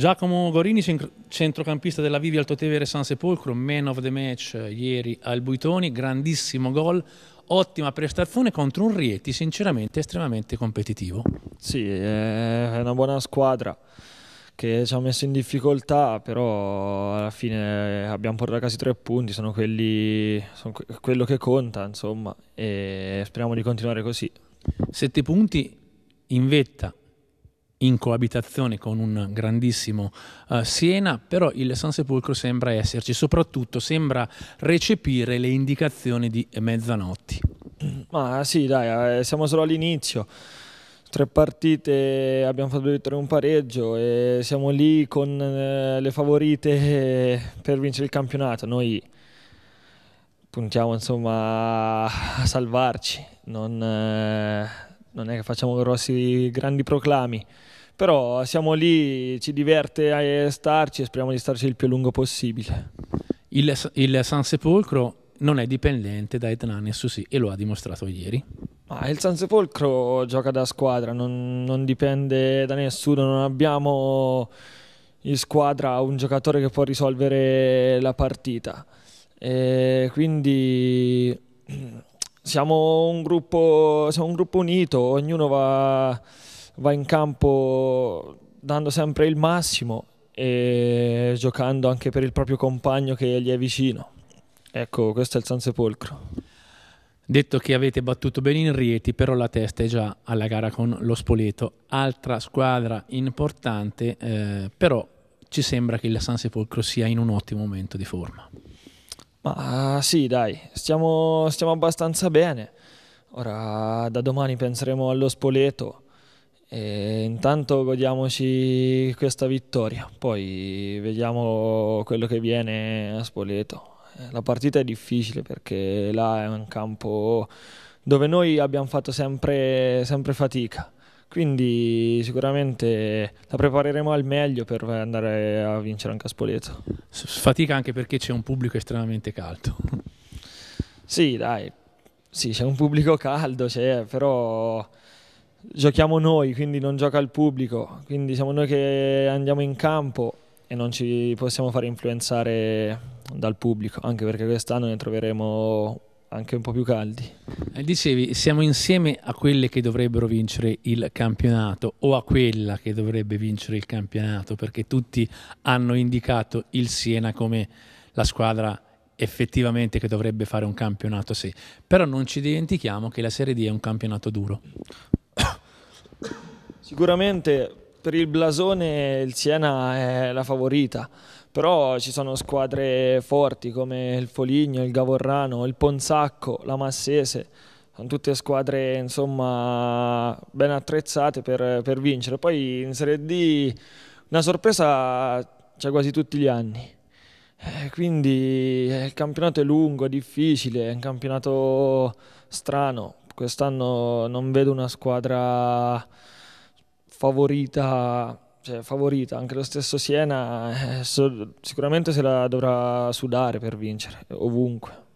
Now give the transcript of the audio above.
Giacomo Gorini, centrocampista della Vivi Altotevere San Sepolcro, man of the match eh, ieri al Buitoni, grandissimo gol, ottima prestazione contro un Rieti sinceramente estremamente competitivo. Sì, è una buona squadra che ci ha messo in difficoltà, però alla fine abbiamo portato a casa tre punti, sono, quelli, sono quello che conta, insomma, e speriamo di continuare così. Sette punti in vetta in coabitazione con un grandissimo uh, Siena, però il San Sepolcro sembra esserci, soprattutto sembra recepire le indicazioni di mezzanotti. Ma sì, dai, eh, siamo solo all'inizio. Tre partite, abbiamo fatto vittoria un pareggio e siamo lì con eh, le favorite per vincere il campionato. Noi puntiamo insomma a salvarci, non, non è che facciamo grossi, grandi proclami, però siamo lì, ci diverte a eh, starci e speriamo di starci il più a lungo possibile. Il, il San Sepolcro non è dipendente da Etnani Susi e lo ha dimostrato ieri. Ah, il San Sepolcro gioca da squadra, non, non dipende da nessuno, non abbiamo in squadra un giocatore che può risolvere la partita. E quindi siamo un gruppo, siamo un gruppo unito, ognuno va, va in campo dando sempre il massimo e giocando anche per il proprio compagno che gli è vicino. Ecco, questo è il San Sepolcro. Detto che avete battuto bene in Rieti, però la testa è già alla gara con lo Spoleto, altra squadra importante, eh, però ci sembra che il San Sepolcro sia in un ottimo momento di forma. Ma ah, sì, dai, stiamo, stiamo abbastanza bene. Ora da domani penseremo allo Spoleto e intanto godiamoci questa vittoria, poi vediamo quello che viene a Spoleto. Eh, la partita è difficile perché là è un campo dove noi abbiamo fatto sempre, sempre fatica quindi sicuramente la prepareremo al meglio per andare a vincere anche a Spoleto. Fatica anche perché c'è un pubblico estremamente caldo. Sì, dai, sì, c'è un pubblico caldo, però giochiamo noi, quindi non gioca il pubblico, quindi siamo noi che andiamo in campo e non ci possiamo fare influenzare dal pubblico, anche perché quest'anno ne troveremo anche un po' più caldi. Eh, dicevi, siamo insieme a quelle che dovrebbero vincere il campionato o a quella che dovrebbe vincere il campionato, perché tutti hanno indicato il Siena come la squadra effettivamente che dovrebbe fare un campionato sì. Però non ci dimentichiamo che la Serie D è un campionato duro. Sicuramente per il blasone il Siena è la favorita però ci sono squadre forti come il Foligno, il Gavorrano, il Ponzacco, la Massese, sono tutte squadre insomma ben attrezzate per, per vincere. Poi in Serie D una sorpresa c'è quasi tutti gli anni. Eh, quindi eh, il campionato è lungo, difficile, è un campionato strano. Quest'anno non vedo una squadra favorita cioè, favorita, anche lo stesso Siena eh, so, sicuramente se la dovrà sudare per vincere, ovunque.